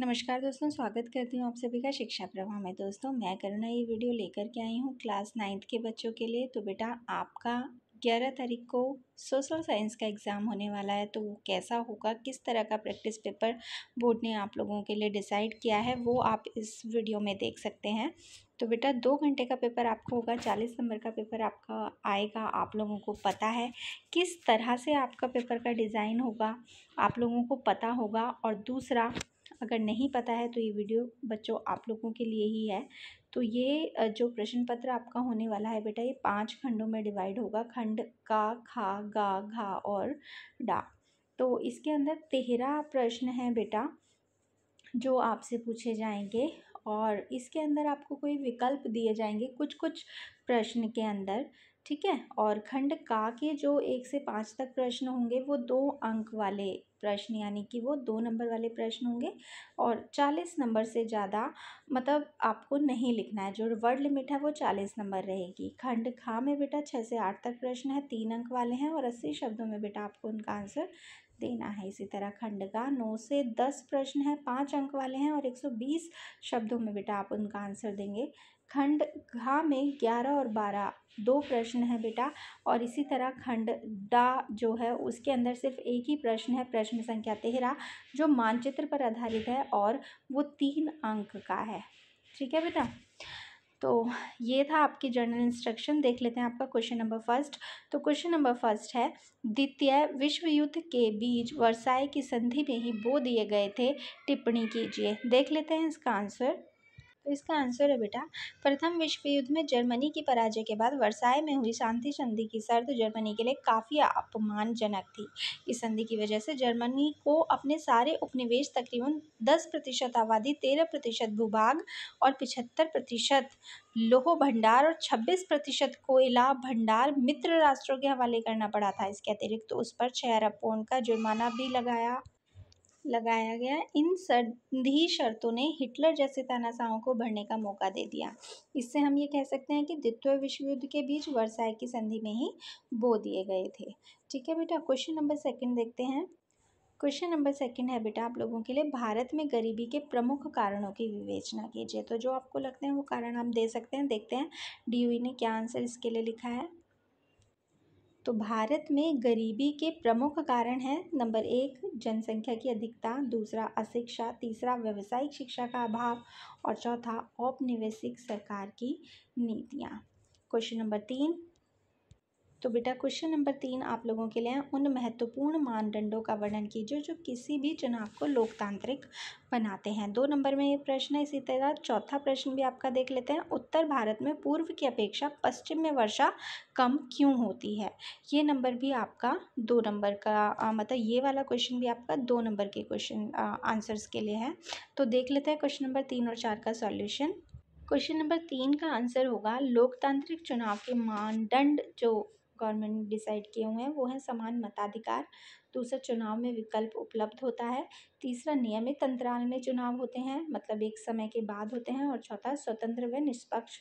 नमस्कार दोस्तों स्वागत करती हूँ आप सभी का शिक्षा प्रवाह में दोस्तों मैं करुणा ये वीडियो लेकर के आई हूँ क्लास नाइन्थ के बच्चों के लिए तो बेटा आपका ग्यारह तारीख को सोशल साइंस का एग्ज़ाम होने वाला है तो वो कैसा होगा किस तरह का प्रैक्टिस पेपर बोर्ड ने आप लोगों के लिए डिसाइड किया है वो आप इस वीडियो में देख सकते हैं तो बेटा दो घंटे का पेपर आपको होगा चालीस नंबर का पेपर आपका आएगा आप लोगों को पता है किस तरह से आपका पेपर का डिज़ाइन होगा आप लोगों को पता होगा और दूसरा अगर नहीं पता है तो ये वीडियो बच्चों आप लोगों के लिए ही है तो ये जो प्रश्न पत्र आपका होने वाला है बेटा ये पांच खंडों में डिवाइड होगा खंड का खा गा घा और डा तो इसके अंदर तेरह प्रश्न हैं बेटा जो आपसे पूछे जाएंगे और इसके अंदर आपको कोई विकल्प दिए जाएंगे कुछ कुछ प्रश्न के अंदर ठीक है और खंड का के जो एक से पाँच तक प्रश्न होंगे वो दो अंक वाले प्रश्न यानी कि वो दो नंबर वाले प्रश्न होंगे और चालीस नंबर से ज़्यादा मतलब आपको नहीं लिखना है जो वर्ड लिमिट है वो चालीस नंबर रहेगी खंड खा में बेटा छः से आठ तक प्रश्न है तीन अंक वाले हैं और अस्सी शब्दों में बेटा आपको उनका आंसर देना है इसी तरह खंड का नौ से दस प्रश्न है पाँच अंक वाले हैं और एक सौ बीस शब्दों में बेटा आप उनका आंसर देंगे खंड घा में ग्यारह और बारह दो प्रश्न है बेटा और इसी तरह खंड डा जो है उसके अंदर सिर्फ एक ही प्रश्न है प्रश्न संख्या तेरह जो मानचित्र पर आधारित है और वो तीन अंक का है ठीक है बेटा तो ये था आपकी जनरल इंस्ट्रक्शन देख लेते हैं आपका क्वेश्चन नंबर फर्स्ट तो क्वेश्चन नंबर फर्स्ट है द्वितीय विश्व युद्ध के बीच वर्षाए की संधि में ही बो दिए गए थे टिप्पणी कीजिए देख लेते हैं इसका आंसर तो इसका आंसर है बेटा प्रथम विश्व युद्ध में जर्मनी की पराजय के बाद वर्षाए में हुई शांति संधि की शर्त जर्मनी के लिए काफ़ी अपमानजनक थी इस संधि की वजह से जर्मनी को अपने सारे उपनिवेश तकरीबन दस प्रतिशत आबादी तेरह प्रतिशत भूभाग और पिछहत्तर प्रतिशत लोह भंडार और छब्बीस प्रतिशत कोयला भंडार मित्र राष्ट्रों के हवाले करना पड़ा था इसके अतिरिक्त तो उस पर छः अरब पौंड का जुर्माना भी लगाया लगाया गया इन संधि शर्तों ने हिटलर जैसे तानाशाहों को बढ़ने का मौका दे दिया इससे हम ये कह सकते हैं कि द्वितीय विश्व युद्ध के बीच वर्षाए की संधि में ही बो दिए गए थे ठीक है बेटा क्वेश्चन नंबर सेकंड देखते हैं क्वेश्चन नंबर सेकंड है बेटा आप लोगों के लिए भारत में गरीबी के प्रमुख कारणों की विवेचना कीजिए तो जो आपको लगते हैं वो कारण हम दे सकते हैं देखते हैं डी e ने क्या आंसर इसके लिए लिखा है तो भारत में गरीबी के प्रमुख कारण हैं नंबर एक जनसंख्या की अधिकता दूसरा अशिक्षा तीसरा व्यावसायिक शिक्षा का अभाव और चौथा औपनिवेशिक सरकार की नीतियाँ क्वेश्चन नंबर तीन तो बेटा क्वेश्चन नंबर तीन आप लोगों के लिए उन महत्वपूर्ण मानदंडों का वर्णन कीजिए जो किसी भी चुनाव को लोकतांत्रिक बनाते हैं दो नंबर में ये प्रश्न है इसी तरह चौथा प्रश्न भी आपका देख लेते हैं उत्तर भारत में पूर्व की अपेक्षा पश्चिम में वर्षा कम क्यों होती है ये नंबर भी आपका दो नंबर का आ, मतलब ये वाला क्वेश्चन भी आपका दो नंबर के क्वेश्चन आंसर्स के लिए है तो देख लेते हैं क्वेश्चन नंबर तीन और चार का सॉल्यूशन क्वेश्चन नंबर तीन का आंसर होगा लोकतांत्रिक चुनाव के मानदंड जो गवर्नमेंट डिसाइड किए हुए हैं वो हैं समान मताधिकार दूसरा चुनाव में विकल्प उपलब्ध होता है तीसरा नियमित अंतराल में चुनाव होते हैं मतलब एक समय के बाद होते हैं और चौथा स्वतंत्र व निष्पक्ष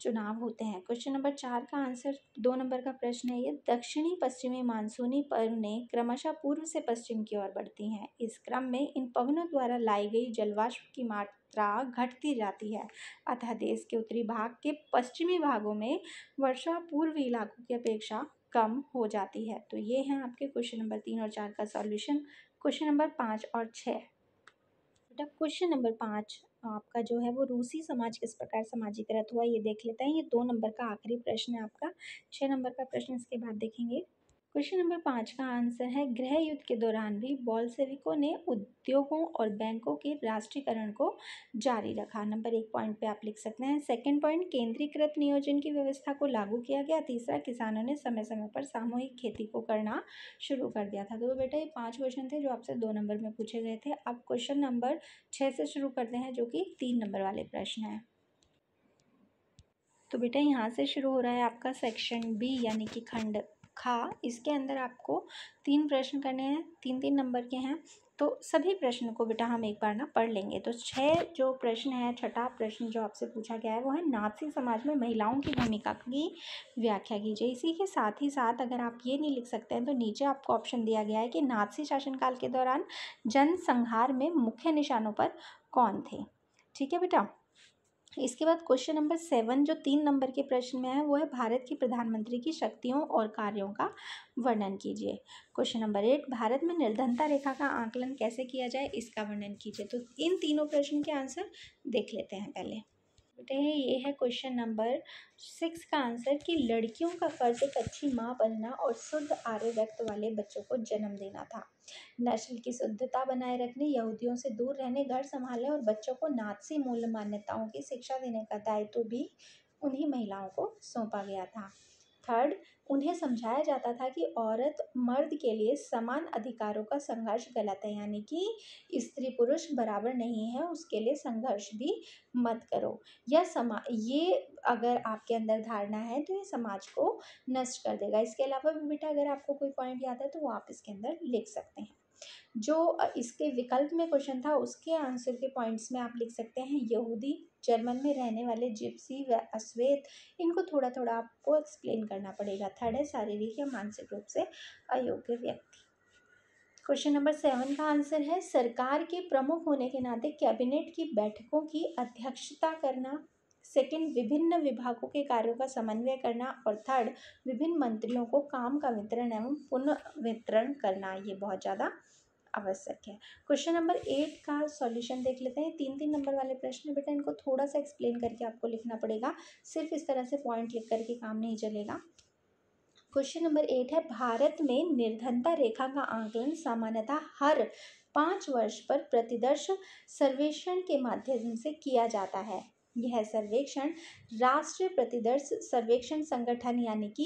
चुनाव होते हैं क्वेश्चन नंबर चार का आंसर दो नंबर का प्रश्न है ये दक्षिणी पश्चिमी मानसूनी पवनें क्रमशः पूर्व से पश्चिम की ओर बढ़ती हैं इस क्रम में इन पवनों द्वारा लाई गई जलवाष्प की मात्रा घटती जाती है अतः देश के उत्तरी भाग के पश्चिमी भागों में वर्षा पूर्वी इलाकों की अपेक्षा कम हो जाती है तो ये हैं आपके क्वेश्चन नंबर तीन और चार का सॉल्यूशन क्वेश्चन नंबर पाँच और छः बेटा क्वेश्चन नंबर पाँच आपका जो है वो रूसी समाज किस प्रकार समाजीकृत हुआ ये देख लेते हैं ये दो नंबर का आखिरी प्रश्न है आपका छः नंबर का प्रश्न इसके बाद देखेंगे क्वेश्चन नंबर पाँच का आंसर है गृह युद्ध के दौरान भी सेविकों ने उद्योगों और बैंकों के राष्ट्रीयकरण को जारी रखा नंबर एक पॉइंट पे आप लिख सकते हैं सेकंड पॉइंट केंद्रीकृत नियोजन की व्यवस्था को लागू किया गया तीसरा किसानों ने समय समय पर सामूहिक खेती को करना शुरू कर दिया था तो बेटा ये पाँच क्वेश्चन थे जो आपसे दो नंबर में पूछे गए थे अब क्वेश्चन नंबर छः से शुरू करते हैं जो कि तीन नंबर वाले प्रश्न हैं तो बेटा यहाँ से शुरू हो रहा है आपका सेक्शन बी यानी कि खंड खा इसके अंदर आपको तीन प्रश्न करने हैं तीन तीन नंबर के हैं तो सभी प्रश्न को बेटा हम एक बार ना पढ़ लेंगे तो छः जो प्रश्न है छठा प्रश्न जो आपसे पूछा गया है वो है नाथसी समाज में महिलाओं की भूमिका की व्याख्या कीजिए इसी के साथ ही साथ अगर आप ये नहीं लिख सकते हैं तो नीचे आपको ऑप्शन दिया गया है कि नाथसी शासनकाल के दौरान जनसंहार में मुख्य निशानों पर कौन थे ठीक है बेटा इसके बाद क्वेश्चन नंबर सेवन जो तीन नंबर के प्रश्न में है वो है भारत के प्रधानमंत्री की शक्तियों और कार्यों का वर्णन कीजिए क्वेश्चन नंबर एट भारत में निर्धनता रेखा का आंकलन कैसे किया जाए इसका वर्णन कीजिए तो इन तीनों प्रश्न के आंसर देख लेते हैं पहले पूछते हैं ये है क्वेश्चन नंबर सिक्स का आंसर कि लड़कियों का फ़र्ज एक अच्छी माँ बनना और शुद्ध आर्य रक्त वाले बच्चों को जन्म देना था नस्ल की शुद्धता बनाए रखने यहूदियों से दूर रहने घर संभालने और बच्चों को नाथसी मूल मान्यताओं की शिक्षा देने का दायित्व भी उन्हीं महिलाओं को सौंपा गया था थर्ड उन्हें समझाया जाता था कि औरत मर्द के लिए समान अधिकारों का संघर्ष गलत है यानी कि स्त्री पुरुष बराबर नहीं है उसके लिए संघर्ष भी मत करो यह समा ये अगर आपके अंदर धारणा है तो ये समाज को नष्ट कर देगा इसके अलावा भी बेटा अगर आपको कोई पॉइंट याद है तो वो आप इसके अंदर लिख सकते हैं जो इसके विकल्प में क्वेश्चन था उसके आंसर के पॉइंट्स में आप लिख सकते हैं यहूदी जर्मन में रहने वाले जिप्सी व अश्वेत इनको थोड़ा थोड़ा आपको एक्सप्लेन करना पड़ेगा थर्ड है शारीरिक या मानसिक रूप से अयोग्य व्यक्ति क्वेश्चन नंबर सेवन का आंसर है सरकार के प्रमुख होने के नाते कैबिनेट की बैठकों की अध्यक्षता करना सेकंड विभिन्न विभागों के कार्यों का समन्वय करना और थर्ड विभिन्न मंत्रियों को काम का वितरण एवं पुनः वितरण करना ये बहुत ज़्यादा आवश्यक है क्वेश्चन नंबर एट का सॉल्यूशन देख लेते हैं तीन तीन नंबर वाले प्रश्न है बेटा इनको थोड़ा सा एक्सप्लेन करके आपको लिखना पड़ेगा सिर्फ इस तरह से पॉइंट लिख करके काम नहीं चलेगा क्वेश्चन नंबर एट है भारत में निर्धनता रेखा का आंकलन सामान्यतः हर पाँच वर्ष पर प्रतिदर्श सर्वेक्षण के माध्यम से किया जाता है यह सर्वेक्षण राष्ट्रीय प्रतिदर्श सर्वेक्षण संगठन यानी कि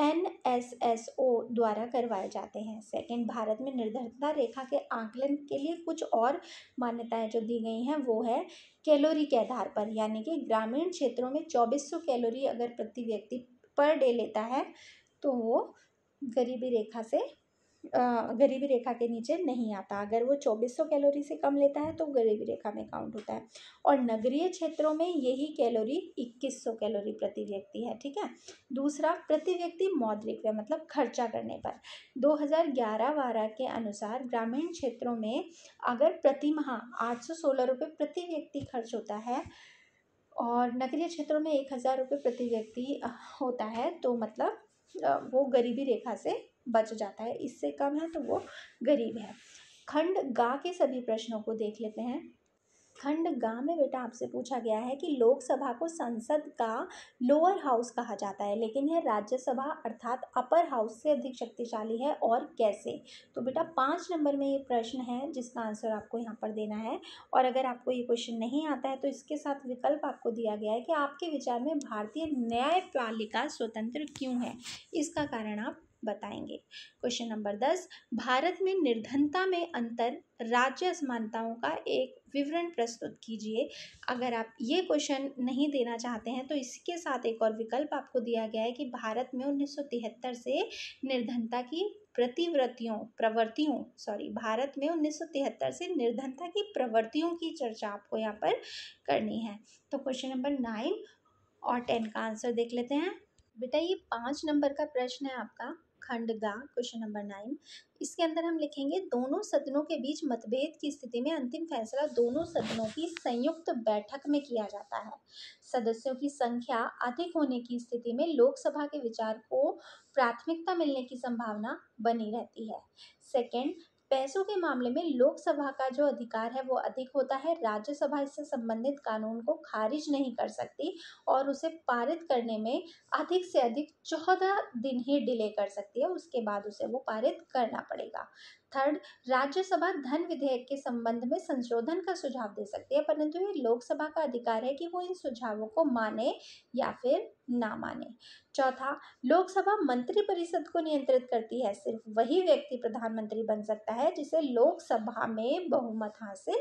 एन एस एस ओ द्वारा करवाए जाते हैं सेकंड भारत में निर्धरता रेखा के आकलन के लिए कुछ और मान्यताएं जो दी गई हैं वो है कैलोरी के आधार पर यानी कि ग्रामीण क्षेत्रों में चौबीस सौ कैलोरी अगर प्रति व्यक्ति पर डे लेता है तो वो गरीबी रेखा से गरीबी रेखा के नीचे नहीं आता अगर वो 2400 कैलोरी से कम लेता है तो गरीबी रेखा में काउंट होता है और नगरीय क्षेत्रों में यही कैलोरी 2100 कैलोरी प्रति व्यक्ति है ठीक है दूसरा प्रति व्यक्ति मौद्रिक व्यय मतलब खर्चा करने पर 2011 बारह के अनुसार ग्रामीण क्षेत्रों में अगर प्रति माह आठ सौ प्रति व्यक्ति खर्च होता है और नगरीय क्षेत्रों में एक हज़ार रुपये प्रति व्यक्ति होता है तो मतलब वो गरीबी रेखा से बच जाता है इससे कम है तो वो गरीब है खंड गा के सभी प्रश्नों को देख लेते हैं खंड गा में बेटा आपसे पूछा गया है कि लोकसभा को संसद का लोअर हाउस कहा जाता है लेकिन यह राज्यसभा अर्थात अपर हाउस से अधिक शक्तिशाली है और कैसे तो बेटा पाँच नंबर में ये प्रश्न है जिसका आंसर आपको यहाँ पर देना है और अगर आपको ये क्वेश्चन नहीं आता है तो इसके साथ विकल्प आपको दिया गया है कि आपके विचार में भारतीय न्यायपालिका स्वतंत्र क्यों है इसका कारण आप बताएंगे क्वेश्चन नंबर दस भारत में निर्धनता में अंतर राज्य असमानताओं का एक विवरण प्रस्तुत कीजिए अगर आप ये क्वेश्चन नहीं देना चाहते हैं तो इसके साथ एक और विकल्प आपको दिया गया है कि भारत में तिहत्तर से निर्धनता की प्रतिवृत्तियों प्रवृत्तियों सॉरी भारत में तिहत्तर से निर्धनता की प्रवृत्तियों की चर्चा आपको यहाँ पर करनी है तो क्वेश्चन नंबर नाइन और टेन का आंसर देख लेते हैं बेटा ये पाँच नंबर का प्रश्न है आपका खंड गा क्वेश्चन नंबर नाइन इसके अंदर हम लिखेंगे दोनों सदनों के बीच मतभेद की स्थिति में अंतिम फैसला दोनों सदनों की संयुक्त बैठक में किया जाता है सदस्यों की संख्या अधिक होने की स्थिति में लोकसभा के विचार को प्राथमिकता मिलने की संभावना बनी रहती है सेकंड पैसों के मामले में लोकसभा का जो अधिकार है वो अधिक होता है राज्यसभा इससे संबंधित कानून को खारिज नहीं कर सकती और उसे पारित करने में अधिक से अधिक चौदह दिन ही डिले कर सकती है उसके बाद उसे वो पारित करना पड़ेगा थर्ड राज्यसभा धन विधेयक के संबंध में संशोधन का सुझाव दे सकती है परंतु ये लोकसभा का अधिकार है कि वो इन सुझावों को माने या फिर ना माने चौथा लोकसभा मंत्रिपरिषद को नियंत्रित करती है सिर्फ वही व्यक्ति प्रधानमंत्री बन सकता है जिसे लोकसभा में बहुमत हासिल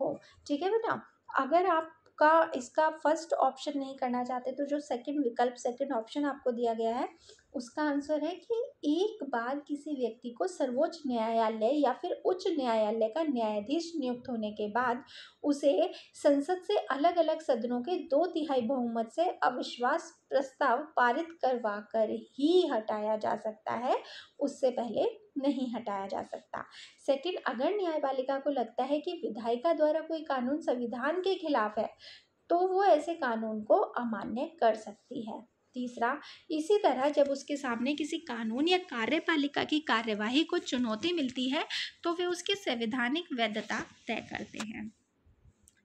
हो ठीक है बेटा अगर आप का इसका फर्स्ट ऑप्शन नहीं करना चाहते तो जो सेकंड विकल्प सेकंड ऑप्शन आपको दिया गया है उसका आंसर है कि एक बार किसी व्यक्ति को सर्वोच्च न्यायालय या फिर उच्च न्यायालय का न्यायाधीश नियुक्त होने के बाद उसे संसद से अलग अलग सदनों के दो तिहाई बहुमत से अविश्वास प्रस्ताव पारित करवा कर ही हटाया जा सकता है उससे पहले नहीं हटाया जा सकता सेकंड अगर न्यायपालिका को लगता है कि विधायिका द्वारा कोई कानून संविधान के खिलाफ है तो वो ऐसे कानून को अमान्य कर सकती है तीसरा इसी तरह जब उसके सामने किसी कानून या कार्यपालिका की कार्यवाही को चुनौती मिलती है तो वे उसकी संवैधानिक वैधता तय करते हैं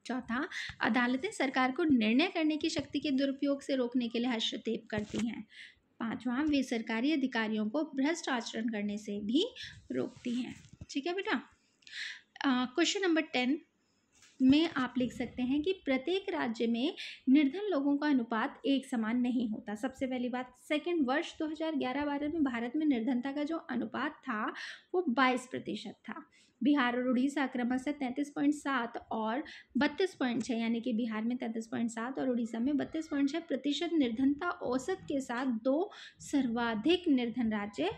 चौथा अदालतें सरकार को निर्णय करने की शक्ति के दुरुपयोग से रोकने के लिए हस्तक्षेप करती हैं पांचवा वे सरकारी अधिकारियों को भ्रष्ट आचरण करने से भी रोकती हैं ठीक है बेटा क्वेश्चन नंबर टेन में आप लिख सकते हैं कि प्रत्येक राज्य में निर्धन लोगों का अनुपात एक समान नहीं होता सबसे पहली बात सेकंड वर्ष 2011-12 में भारत में निर्धनता का जो अनुपात था वो 22 प्रतिशत था बिहार और उड़ीसा क्रमशः तैंतीस पॉइंट सात और बत्तीस पॉइंट छः यानी कि बिहार में तैंतीस पॉइंट सात और उड़ीसा में बत्तीस पॉइंट छः प्रतिशत निर्धनता औसत के साथ दो सर्वाधिक निर्धन राज्य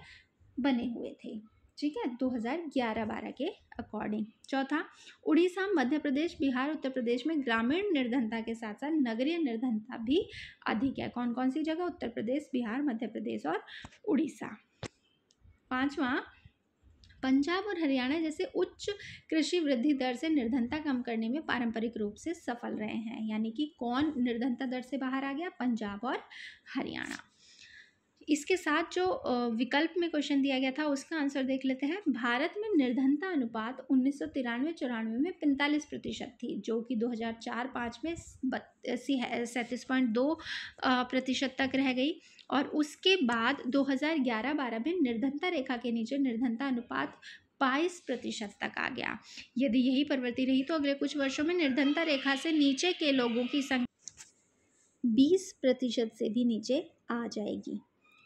बने हुए थे ठीक है 2011-12 के अकॉर्डिंग चौथा उड़ीसा मध्य प्रदेश बिहार उत्तर प्रदेश में ग्रामीण निर्धनता के साथ साथ नगरीय निर्धनता भी अधिक है कौन कौन सी जगह उत्तर प्रदेश बिहार मध्य प्रदेश और उड़ीसा पांचवा पंजाब और हरियाणा जैसे उच्च कृषि वृद्धि दर से निर्धनता कम करने में पारंपरिक रूप से सफल रहे हैं यानी कि कौन निर्धनता दर से बाहर आ गया पंजाब और हरियाणा इसके साथ जो विकल्प में क्वेश्चन दिया गया था उसका आंसर देख लेते हैं भारत में निर्धनता अनुपात उन्नीस सौ तिरानवे चौरानवे में पैंतालीस प्रतिशत थी जो कि 2004-5 में सैंतीस पॉइंट दो प्रतिशत तक रह गई और उसके बाद 2011-12 में निर्धनता रेखा के नीचे निर्धनता अनुपात बाईस प्रतिशत तक आ गया यदि यही प्रवृत्ति रही तो अगले कुछ वर्षों में निर्धनता रेखा से नीचे के लोगों की संख्या बीस प्रतिशत से भी नीचे आ जाएगी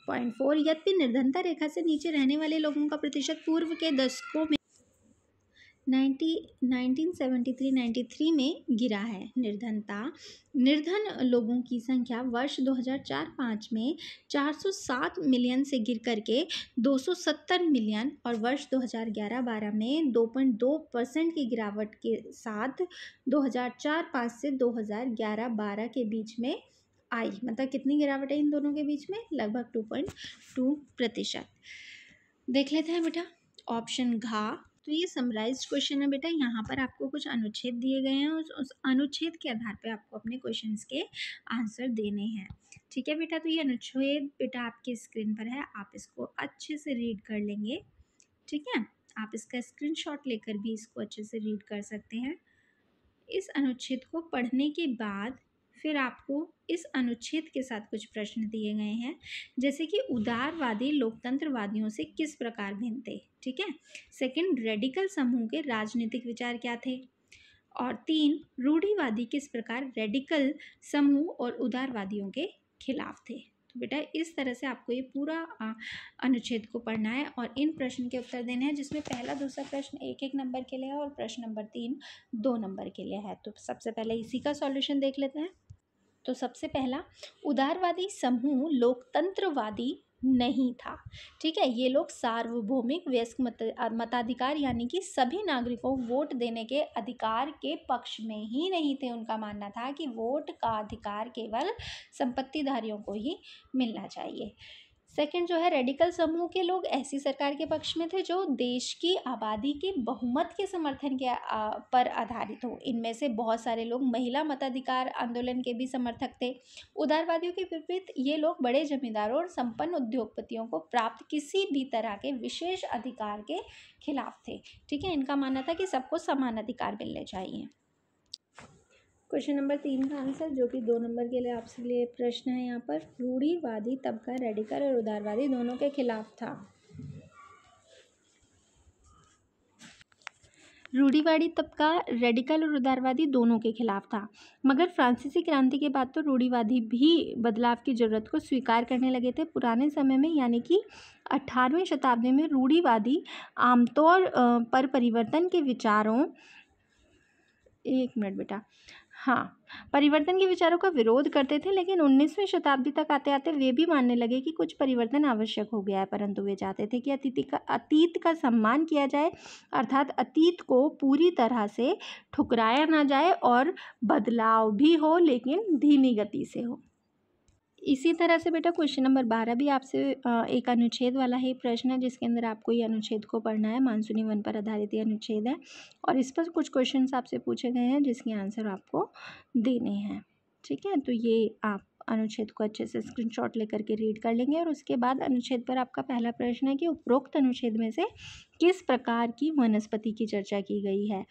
पॉइंट फोर यद्यपि निर्धनता रेखा से नीचे रहने वाले लोगों का प्रतिशत पूर्व के दशकों में नाइन्टी 1973-93 में गिरा है निर्धनता निर्धन लोगों की संख्या वर्ष 2004-5 में 407 मिलियन से गिर करके 270 मिलियन और वर्ष 2011-12 में 2.2 परसेंट की गिरावट के साथ 2004-5 से 2011-12 के बीच में आई हम्म। मतलब कितनी गिरावट है इन दोनों के बीच में लगभग टू पॉइंट टू प्रतिशत देख लेते हैं बेटा ऑप्शन घा तो ये समराइज क्वेश्चन है बेटा यहाँ पर आपको कुछ अनुच्छेद दिए गए हैं उस, उस अनुच्छेद के आधार पे आपको अपने क्वेश्चंस के आंसर देने हैं ठीक है बेटा तो ये अनुच्छेद बेटा आपकी स्क्रीन पर है आप इसको अच्छे से रीड कर लेंगे ठीक है आप इसका स्क्रीनशॉट लेकर भी इसको अच्छे से रीड कर सकते हैं इस अनुच्छेद को पढ़ने के बाद फिर आपको इस अनुच्छेद के साथ कुछ प्रश्न दिए गए हैं जैसे कि उदारवादी लोकतंत्रवादियों से किस प्रकार भिन्न थे ठीक है सेकंड रेडिकल समूह के राजनीतिक विचार क्या थे और तीन रूढ़ीवादी किस प्रकार रेडिकल समूह और उदारवादियों के खिलाफ थे तो बेटा इस तरह से आपको ये पूरा अनुच्छेद को पढ़ना है और इन प्रश्न के उत्तर देने हैं जिसमें पहला दूसरा प्रश्न एक एक नंबर के लिए है और प्रश्न नंबर तीन दो नंबर के लिए है तो सबसे पहले इसी का सॉल्यूशन देख लेते हैं तो सबसे पहला उदारवादी समूह लोकतंत्रवादी नहीं था ठीक है ये लोग सार्वभौमिक वयस्क मत, मताधिकार यानी कि सभी नागरिकों वोट देने के अधिकार के पक्ष में ही नहीं थे उनका मानना था कि वोट का अधिकार केवल संपत्तिधारियों को ही मिलना चाहिए सेकंड जो है रेडिकल समूह के लोग ऐसी सरकार के पक्ष में थे जो देश की आबादी के बहुमत के समर्थन के आ, पर आधारित हो इनमें से बहुत सारे लोग महिला मताधिकार आंदोलन के भी समर्थक थे उदारवादियों के विपरीत ये लोग बड़े जमींदारों और संपन्न उद्योगपतियों को प्राप्त किसी भी तरह के विशेष अधिकार के खिलाफ थे ठीक है इनका मानना था कि सबको समान अधिकार मिलने चाहिए क्वेश्चन नंबर तीन का आंसर जो कि दो नंबर के लिए आपसे लिए प्रश्न है यहाँ पर रूढ़ीवादी तबका रेडिकल और उदारवादी दोनों के खिलाफ था रूढ़ीवादी तबका रेडिकल और उदारवादी दोनों के खिलाफ था मगर फ्रांसीसी क्रांति के बाद तो रूढ़ीवादी भी बदलाव की ज़रूरत को स्वीकार करने लगे थे पुराने समय में यानी कि अठारहवीं शताब्दी में रूढ़ीवादी आमतौर पर परिवर्तन के विचारों एक मिनट बेटा हाँ परिवर्तन के विचारों का विरोध करते थे लेकिन 19वीं शताब्दी तक आते आते वे भी मानने लगे कि कुछ परिवर्तन आवश्यक हो गया है परंतु वे चाहते थे कि अतिथि का अतीत का सम्मान किया जाए अर्थात अतीत को पूरी तरह से ठुकराया ना जाए और बदलाव भी हो लेकिन धीमी गति से हो इसी तरह से बेटा क्वेश्चन नंबर बारह भी आपसे एक अनुच्छेद वाला ही प्रश्न है जिसके अंदर आपको ये अनुच्छेद को पढ़ना है मानसूनी वन पर आधारित ये अनुच्छेद है और इस पर कुछ क्वेश्चन आपसे पूछे गए हैं जिसके आंसर आपको देने हैं ठीक है तो ये आप अनुच्छेद को अच्छे से स्क्रीनशॉट लेकर के रीड कर लेंगे और उसके बाद अनुच्छेद पर आपका पहला प्रश्न है कि उपरोक्त अनुच्छेद में से किस प्रकार की वनस्पति की चर्चा की गई है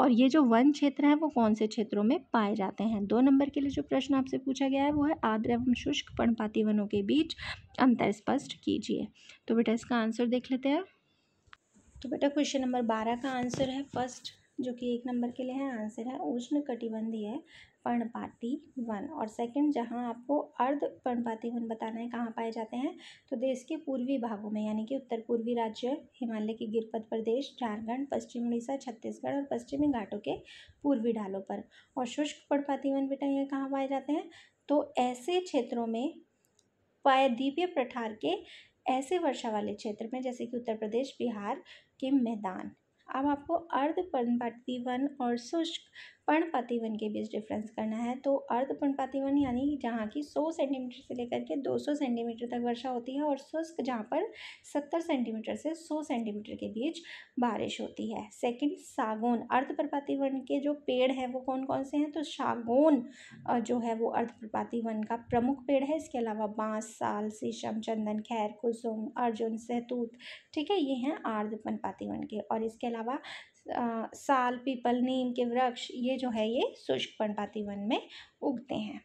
और ये जो वन क्षेत्र है वो कौन से क्षेत्रों में पाए जाते हैं दो नंबर के लिए जो प्रश्न आपसे पूछा गया है वो है आर्द्र एवं शुष्क पर्णपाती वनों के बीच अंतर स्पष्ट कीजिए तो बेटा इसका आंसर देख लेते हैं तो बेटा क्वेश्चन नंबर बारह का आंसर है फर्स्ट जो कि एक नंबर के लिए है आंसर है उष्ण कटिबंधीय पर्णपाती वन और सेकंड जहां आपको अर्ध पर्णपाती वन बताना है कहाँ पाए जाते हैं तो देश के पूर्वी भागों में यानी कि उत्तर पूर्वी राज्य हिमालय के गिरपत प्रदेश झारखंड पश्चिम उड़ीसा छत्तीसगढ़ और पश्चिमी घाटों के पूर्वी ढालों पर और शुष्क पर्णपाती वन बेटा ये कहाँ पाए जाते हैं तो ऐसे क्षेत्रों में पायद्वीपीय प्रठार के ऐसे वर्षा वाले क्षेत्र में जैसे कि उत्तर प्रदेश बिहार के मैदान अब आपको अर्ध पर्णपाती वन और शुष्क वन के बीच डिफरेंस करना है तो अर्ध वन यानी जहाँ की 100 सेंटीमीटर से लेकर के 200 सेंटीमीटर तक वर्षा होती है और शुष्क जहाँ पर 70 सेंटीमीटर से 100 सेंटीमीटर के बीच बारिश होती है सेकंड सागौन अर्ध वन के जो पेड़ हैं वो कौन कौन से हैं तो सागौन जो है वो अर्ध वन का प्रमुख पेड़ है इसके अलावा बाँस साल शीशम चंदन खैर कुसुम अर्जुन सहतूत ठीक है ये हैं अर्ध वन के और इसके अलावा साल पीपल नीम के वृक्ष ये जो है ये शुष्क पर्णपाती वन में उगते हैं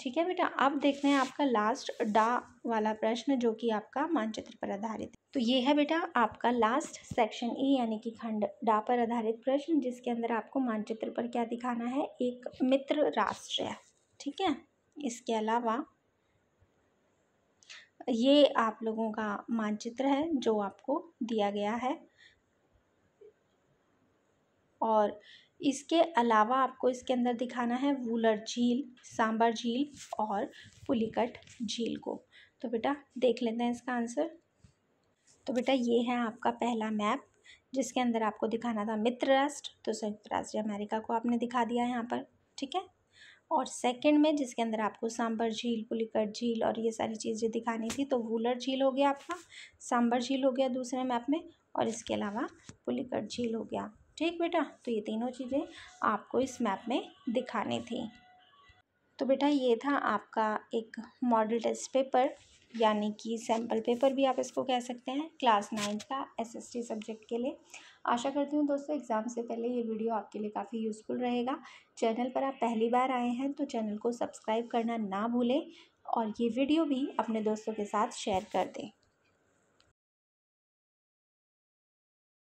ठीक है बेटा अब देखते हैं आपका लास्ट डा वाला प्रश्न जो कि आपका मानचित्र पर आधारित है तो ये है बेटा आपका लास्ट सेक्शन ई यानी कि खंड डा पर आधारित प्रश्न जिसके अंदर आपको मानचित्र पर क्या दिखाना है एक मित्र राष्ट्र है ठीक है इसके अलावा ये आप लोगों का मानचित्र है जो आपको दिया गया है और इसके अलावा आपको इसके अंदर दिखाना है वूलर झील सांबर झील और पुलिकट झील को तो बेटा देख लेते हैं इसका आंसर तो बेटा ये है आपका पहला मैप जिसके अंदर आपको दिखाना था मित्र राष्ट्र तो संयुक्त राष्ट्र अमेरिका को आपने दिखा दिया यहाँ पर ठीक है और सेकंड में जिसके अंदर आपको सांबर झील पुलिकट झील और ये सारी चीज़ें दिखानी थी तो वूलर झील हो गया आपका सांबर झील हो गया दूसरे मैप में और इसके अलावा पुलिकट झील हो गया ठीक बेटा तो ये तीनों चीज़ें आपको इस मैप में दिखानी थी तो बेटा ये था आपका एक मॉडल टेस्ट पेपर यानी कि सैम्पल पेपर भी आप इसको कह सकते हैं क्लास नाइन्थ का एसएसटी सब्जेक्ट के लिए आशा करती हूँ दोस्तों एग्ज़ाम से पहले ये वीडियो आपके लिए काफ़ी यूज़फुल रहेगा चैनल पर आप पहली बार आए हैं तो चैनल को सब्सक्राइब करना ना भूलें और ये वीडियो भी अपने दोस्तों के साथ शेयर कर दें